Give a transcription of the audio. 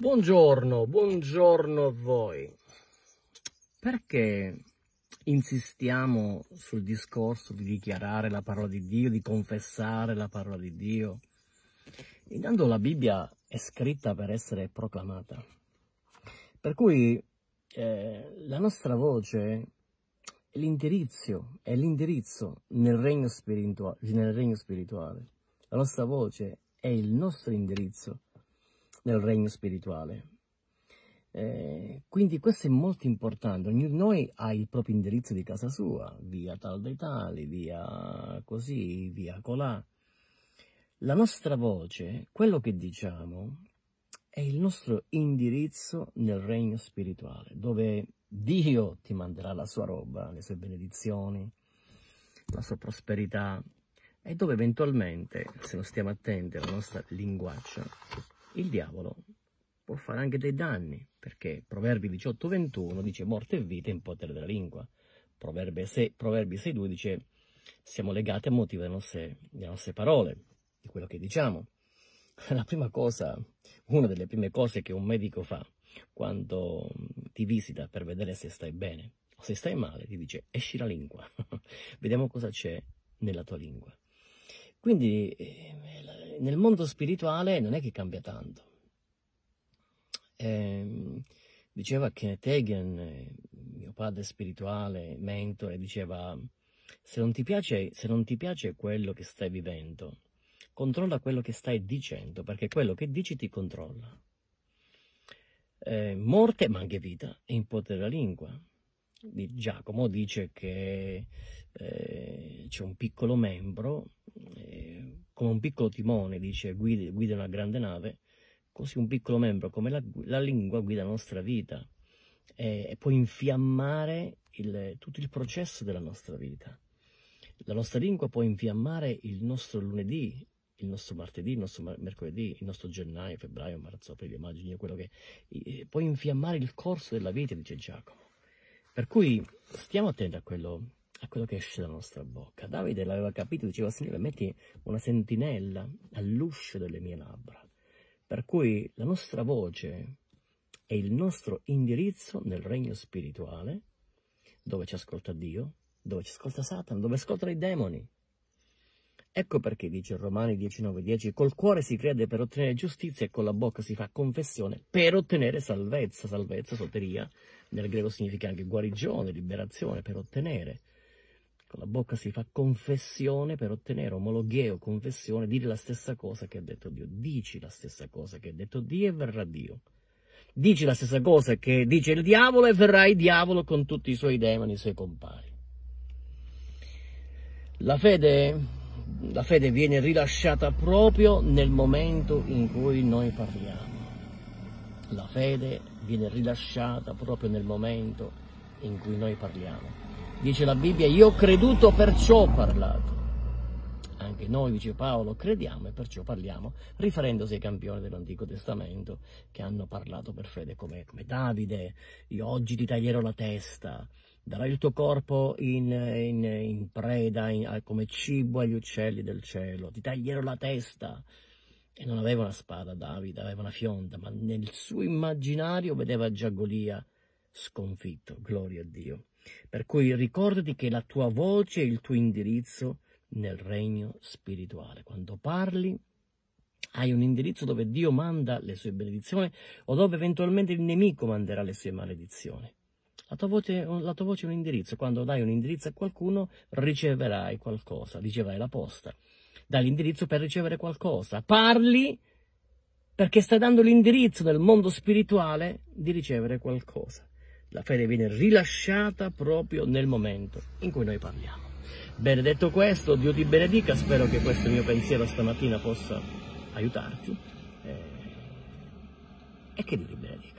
Buongiorno, buongiorno a voi. Perché insistiamo sul discorso di dichiarare la parola di Dio, di confessare la parola di Dio? Intanto la Bibbia è scritta per essere proclamata. Per cui eh, la nostra voce è l'indirizzo, è l'indirizzo nel, regno nel regno spirituale. La nostra voce è il nostro indirizzo nel regno spirituale. Eh, quindi questo è molto importante, ognuno di noi ha il proprio indirizzo di casa sua, via tal dei tali, via così, via colà. La nostra voce, quello che diciamo, è il nostro indirizzo nel regno spirituale, dove Dio ti manderà la sua roba, le sue benedizioni, la sua prosperità e dove eventualmente, se non stiamo attenti alla nostra linguaccia, il diavolo può fare anche dei danni, perché Proverbi 18:21 dice morte e vita in potere della lingua. Proverbi 6:2 dice siamo legati a motivo delle nostre, delle nostre parole, di quello che diciamo. La prima cosa, una delle prime cose che un medico fa quando ti visita per vedere se stai bene o se stai male, ti dice esci la lingua, vediamo cosa c'è nella tua lingua. Quindi eh, nel mondo spirituale non è che cambia tanto. Eh, diceva Kenneth Hagen, eh, mio padre spirituale, mentore, diceva se non, piace, se non ti piace quello che stai vivendo, controlla quello che stai dicendo, perché quello che dici ti controlla. Eh, morte ma anche vita è in potere della lingua. Di Giacomo dice che eh, c'è un piccolo membro, eh, come un piccolo timone, dice, guida, guida una grande nave, così un piccolo membro come la, la lingua guida la nostra vita e, e può infiammare il, tutto il processo della nostra vita. La nostra lingua può infiammare il nostro lunedì, il nostro martedì, il nostro mercoledì, il nostro gennaio, febbraio, marzo, aprile, maggio, quello che... Può infiammare il corso della vita, dice Giacomo. Per cui stiamo attenti a quello a quello che esce dalla nostra bocca. Davide l'aveva capito, diceva Signore metti una sentinella all'uscio delle mie labbra, per cui la nostra voce è il nostro indirizzo nel regno spirituale, dove ci ascolta Dio, dove ci ascolta Satana, dove ascoltano i demoni. Ecco perché dice Romani 19:10, 10, col cuore si crede per ottenere giustizia e con la bocca si fa confessione per ottenere salvezza. Salvezza, soteria, nel greco significa anche guarigione, liberazione, per ottenere con la bocca si fa confessione per ottenere omologheo, confessione, dire la stessa cosa che ha detto Dio. Dici la stessa cosa che ha detto Dio e verrà Dio. Dici la stessa cosa che dice il diavolo e verrà il diavolo con tutti i suoi demoni, i suoi compari. La fede, la fede viene rilasciata proprio nel momento in cui noi parliamo. La fede viene rilasciata proprio nel momento in cui noi parliamo. Dice la Bibbia, io ho creduto, perciò ho parlato. Anche noi, dice Paolo, crediamo e perciò parliamo, riferendosi ai campioni dell'Antico Testamento che hanno parlato per fede come, come Davide, io oggi ti taglierò la testa, darai il tuo corpo in, in, in preda, in, come cibo agli uccelli del cielo, ti taglierò la testa. E non aveva una spada Davide, aveva una fionda, ma nel suo immaginario vedeva già Golia sconfitto, gloria a Dio. Per cui ricordati che la tua voce è il tuo indirizzo nel regno spirituale. Quando parli hai un indirizzo dove Dio manda le sue benedizioni o dove eventualmente il nemico manderà le sue maledizioni. La tua, voce, la tua voce è un indirizzo, quando dai un indirizzo a qualcuno riceverai qualcosa, riceverai la posta. Dai l'indirizzo per ricevere qualcosa. Parli perché stai dando l'indirizzo del mondo spirituale di ricevere qualcosa. La fede viene rilasciata proprio nel momento in cui noi parliamo. Bene, detto questo, Dio ti benedica, spero che questo mio pensiero stamattina possa aiutarti eh, e che Dio ti benedica.